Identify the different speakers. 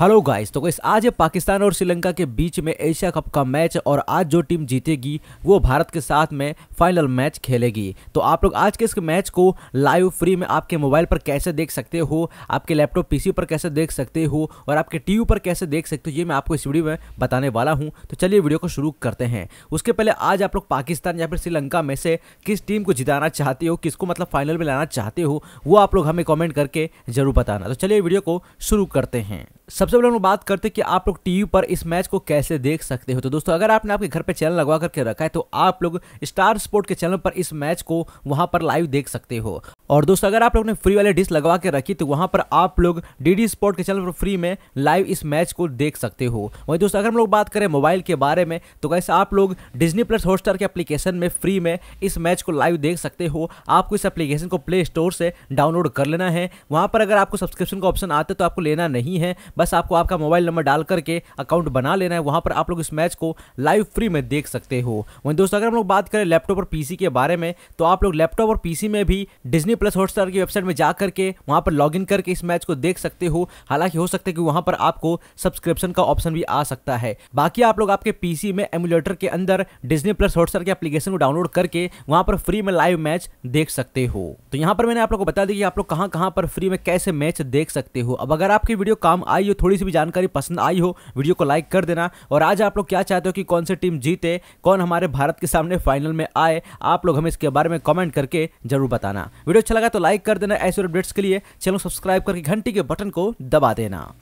Speaker 1: hello guys तो guys आज पाकिस्तान और श्रीलंका के बीच में एशिया कप का मैच और आज जो टीम जीतेगी वो भारत के साथ में फाइनल मैच खेलेगी तो आप लोग आज के इस मैच को लाइव फ्री में आपके मोबाइल पर कैसे देख सकते हो आपके लैपटॉप पीसी पर कैसे देख सकते हो और आपके टी पर कैसे देख सकते हो ये मैं आपको इस वीडियो में बताने वाला हूँ तो चलिए वीडियो को शुरू करते हैं उसके पहले आज आप लोग पाकिस्तान या फिर श्रीलंका में से किस टीम को जिताना चाहते हो किसको मतलब फाइनल में लाना चाहते हो वो आप लोग हमें कॉमेंट करके ज़रूर बताना तो चलिए वीडियो को शुरू करते हैं सबसे पहले हम बात करते हैं कि आप लोग टीवी पर इस मैच को कैसे देख सकते हो तो दोस्तों अगर आपने आपके घर पे चैनल लगवा करके रखा है तो आप लोग स्टार स्पोर्ट के चैनल पर इस मैच को वहां पर लाइव देख सकते हो और दोस्तों अगर आप लोग ने फ्री वाले डिश लगवा के रखी तो वहां पर आप लोग डीडी स्पोर्ट के चैनल पर फ्री में लाइव इस मैच को देख सकते हो वहीं दोस्तों अगर हम लोग बात करें मोबाइल के बारे में तो कैसे आप लोग डिजनी प्लस हॉटस्टार के एप्लीकेशन में फ्री में इस मैच को लाइव देख सकते हो आपको इस एप्लीकेशन को प्ले स्टोर से डाउनलोड कर लेना है वहाँ पर अगर आपको सब्सक्रिप्शन का ऑप्शन आता है तो आपको लेना नहीं है बस आपको आपका मोबाइल नंबर डाल करके अकाउंट बना लेना है वहां पर आप लोग इस मैच को लाइव फ्री में देख सकते हो वहीं दोस्तों अगर हम लोग बात करें लैपटॉप और पीसी के बारे में तो आप लोग लैपटॉप और पीसी में भी डिजनी प्लस हॉटस्टार की वेबसाइट में जाकर के वहां पर लॉग करके इस मैच को देख सकते हो हालांकि हो सकता है कि वहां पर आपको सब्सक्रिप्शन का ऑप्शन भी आ सकता है बाकी आप लोग आपके पीसी में एमुलेटर के अंदर डिजनी प्लस हॉटस्टार के एप्लीकेशन को डाउनलोड करके वहां पर फ्री में लाइव मैच देख सकते हो तो यहां पर मैंने आप लोग को बता दी कि आप लोग कहाँ कहाँ पर फ्री में कैसे मैच देख सकते हो अब अगर आपकी वीडियो काम आई हो थोड़ी सी भी जानकारी पसंद आई हो वीडियो को लाइक कर देना और आज आप लोग क्या चाहते हो कि कौन से टीम जीते कौन हमारे भारत के सामने फाइनल में आए आप लोग हमें इसके बारे में कमेंट करके जरूर बताना वीडियो अच्छा लगा तो लाइक कर देना ऐसे अपडेट्स के लिए चैनल सब्सक्राइब करके घंटी के बटन को दबा देना